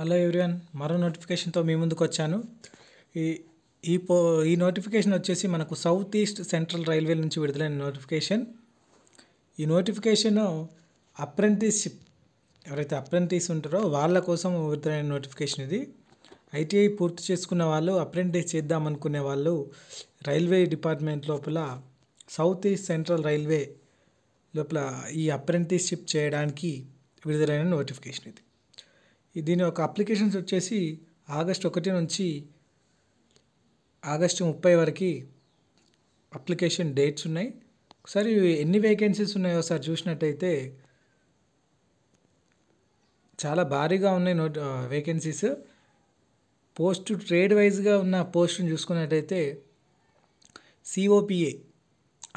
hello everyone మరో నోటిఫికేషన్తో మీ ముందుకు వచ్చాను ఈ ఈ పో ఈ నోటిఫికేషన్ వచ్చేసి మనకు సౌత్ ఈస్ట్ సెంట్రల్ రైల్వే నుంచి విడుదలైన నోటిఫికేషన్ ఈ నోటిఫికేషన్ అప్రెంటిస్షిప్ ఎవరైతే అప్రెంటిస్ ఉంటారో వాళ్ళ కోసం విడుదలైన నోటిఫికేషన్ ఇది ఐటీఐ పూర్తి చేసుకున్న వాళ్ళు అప్రెంటిస్ చేద్దామనుకునే వాళ్ళు రైల్వే డిపార్ట్మెంట్ లోపల సౌత్ ఈస్ట్ సెంట్రల్ రైల్వే లోపల ఈ అప్రెంటిస్షిప్ చేయడానికి విడుదలైన నోటిఫికేషన్ ఇది దీని యొక్క అప్లికేషన్స్ వచ్చేసి ఆగస్ట్ ఒకటి నుంచి ఆగస్టు ముప్పై వరకు అప్లికేషన్ డేట్స్ ఉన్నాయి ఒకసారి ఎన్ని వేకెన్సీస్ ఉన్నాయో ఒకసారి చూసినట్టయితే చాలా భారీగా ఉన్నాయి నోట్ వేకెన్సీస్ పోస్ట్ ట్రేడ్ వైజ్గా ఉన్న పోస్టును చూసుకున్నట్టయితే సిఓపిఏ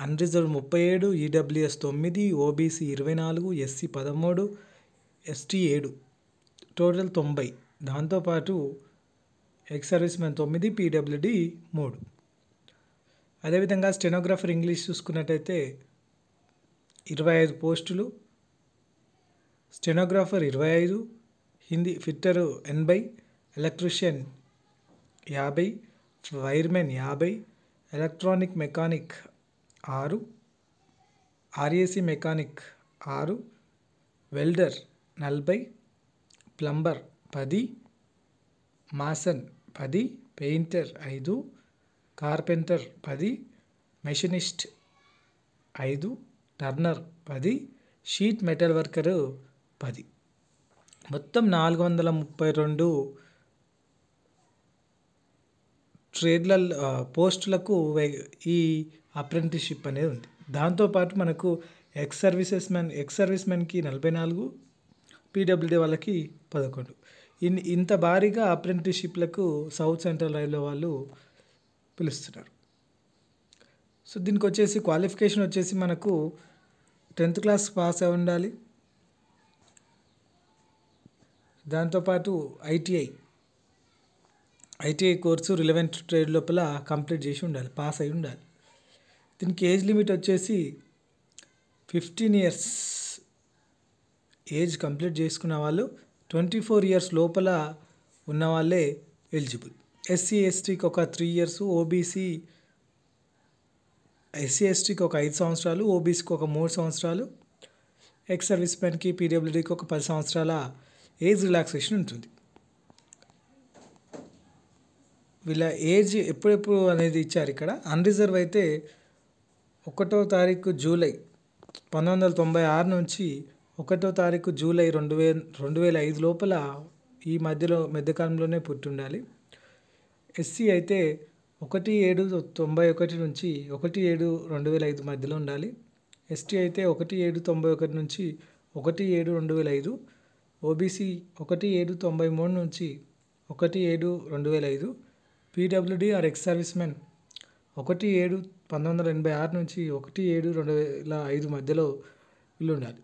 అన్రిజర్వ్ ముప్పై ఏడు ఈడబ్ల్యూఎస్ e తొమ్మిది ఓబీసీ ఇరవై నాలుగు ఎస్సీ పదమూడు ఎస్టీ ఏడు టోటల్ తొంభై దాంతోపాటు ఎక్స్ సర్వీస్ మ్యాన్ తొమ్మిది పీడబ్ల్యూడి మూడు అదేవిధంగా స్టెనోగ్రాఫర్ ఇంగ్లీష్ చూసుకున్నట్టయితే ఇరవై ఐదు పోస్టులు స్టెనోగ్రాఫర్ ఇరవై ఐదు హిందీ ఫిట్టరు ఎనభై ఎలక్ట్రిషియన్ యాభై వైర్మెన్ యాభై ఎలక్ట్రానిక్ మెకానిక్ ఆరు ఆర్ఏసీ మెకానిక్ ఆరు వెల్డర్ నలభై ప్లంబర్ పది మాసన్ పది పెయింటర్ ఐదు కార్పెంటర్ పది మెషినిస్ట్ ఐదు టర్నర్ పది షీట్ మెటల్ వర్కరు పది మొత్తం నాలుగు వందల ముప్పై రెండు ట్రేడ్ల పోస్టులకు ఈ అప్రెంటిస్షిప్ అనేది ఉంది దాంతోపాటు మనకు ex services men ex service మెన్కి నలభై నాలుగు పీడబ్ల్యూడీ వాళ్ళకి పదకొండు ఇన్ ఇంత భారీగా అప్రెంటిషిప్లకు సౌత్ సెంట్రల్ రైల్వే వాళ్ళు పిలుస్తున్నారు సో దీనికి వచ్చేసి క్వాలిఫికేషన్ వచ్చేసి మనకు టెన్త్ క్లాస్ పాస్ అయి ఉండాలి దాంతోపాటు ITI ITI course relevant trade లోపల కంప్లీట్ చేసి ఉండాలి పాస్ అయి ఉండాలి దీనికి ఏజ్ లిమిట్ వచ్చేసి ఫిఫ్టీన్ ఇయర్స్ ఏజ్ కంప్లీట్ చేసుకున్న వాళ్ళు ట్వంటీ ఫోర్ ఇయర్స్ లోపల ఉన్నవాళ్ళే ఎలిజిబుల్ ఎస్సీ ఎస్టీకి ఒక త్రీ ఇయర్స్ ఓబీసీ ఎస్సీ ఎస్టీకి ఒక ఐదు సంవత్సరాలు ఓబీసీకి ఒక మూడు సంవత్సరాలు ఎక్స్ సర్వీస్ మెన్కి పీడబ్ల్యూడీకి ఒక పది సంవత్సరాల ఏజ్ రిలాక్సేషన్ ఉంటుంది వీళ్ళ ఏజ్ ఎప్పుడెప్పుడు అనేది ఇచ్చారు ఇక్కడ అన్రిజర్వ్ అయితే ఒకటో తారీఖు జూలై పంతొమ్మిది వందల తొంభై ఆరు నుంచి ఒకటో తారీఖు జూలై రెండు వే రెండు వేల ఐదు లోపల ఈ మధ్యలో మధ్యకాలంలోనే పుట్టి ఉండాలి ఎస్సీ అయితే ఒకటి ఏడు తొంభై ఒకటి నుంచి ఒకటి ఏడు రెండు వేల ఐదు మధ్యలో ఉండాలి ఎస్టీ అయితే ఒకటి ఏడు తొంభై ఒకటి నుంచి ఒకటి ఏడు రెండు వేల ఐదు ఓబీసీ ఒకటి ఏడు తొంభై మూడు నుంచి ఒకటి ఏడు రెండు వేల ఐదు పీడబ్ల్యూడి ఆర్ ఎక్స్ మెన్ ఒకటి ఏడు పంతొమ్మిది వందల ఎనభై ఆరు నుంచి ఒకటి ఏడు రెండు వేల ఐదు మధ్యలో వీళ్ళు ఉండాలి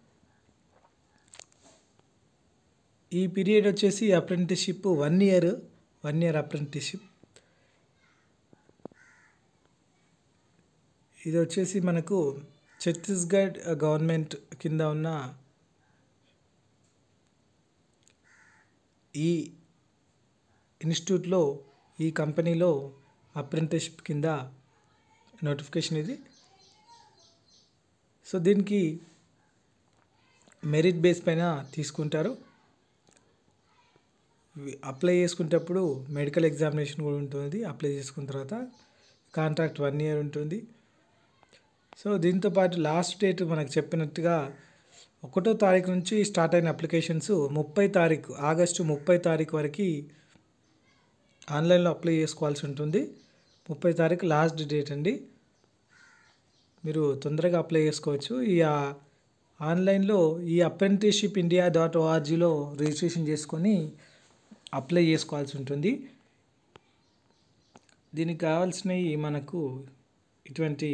ఈ పీరియడ్ వచ్చేసి apprenticeship one year one year apprenticeship ఇది వచ్చేసి మనకు ఛత్తీస్గఢ్ గవర్నమెంట్ కింద ఉన్న ఈ ఇన్స్టిట్యూట్లో ఈ కంపెనీలో అప్రెంటిస్షిప్ కింద నోటిఫికేషన్ ఇది సో దీనికి మెరిట్ బేస్ పైన తీసుకుంటారు అప్లై చేసుకునేటప్పుడు మెడికల్ ఎగ్జామినేషన్ కూడా ఉంటుంది అప్లై చేసుకున్న తర్వాత కాంట్రాక్ట్ వన్ ఇయర్ ఉంటుంది సో దీంతోపాటు లాస్ట్ డేట్ మనకు చెప్పినట్టుగా ఒకటో తారీఖు నుంచి స్టార్ట్ అయిన అప్లికేషన్స్ ముప్పై తారీఖు ఆగస్టు ముప్పై తారీఖు వరకు ఆన్లైన్లో అప్లై చేసుకోవాల్సి ఉంటుంది ముప్పై తారీఖు లాస్ట్ డేట్ అండి మీరు తొందరగా అప్లై చేసుకోవచ్చు ఈ ఆన్లైన్లో ఈ అప్రెంటిస్షిప్ ఇండియా డాట్ ఓఆర్జీలో రిజిస్ట్రేషన్ చేసుకొని అప్లై చేసుకోవాల్సి ఉంటుంది దీనికి కావాల్సినవి మనకు ఇటువంటి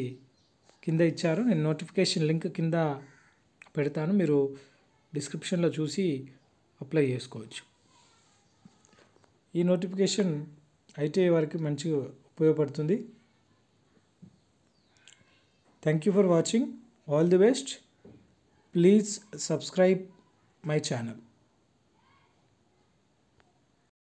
కింద ఇచ్చారు నేను నోటిఫికేషన్ లింక్ కింద పెడతాను మీరు డిస్క్రిప్షన్లో చూసి అప్లై చేసుకోవచ్చు ఈ నోటిఫికేషన్ ఐటీఐ వారికి మంచిగా ఉపయోగపడుతుంది thank you for watching all the best please subscribe my channel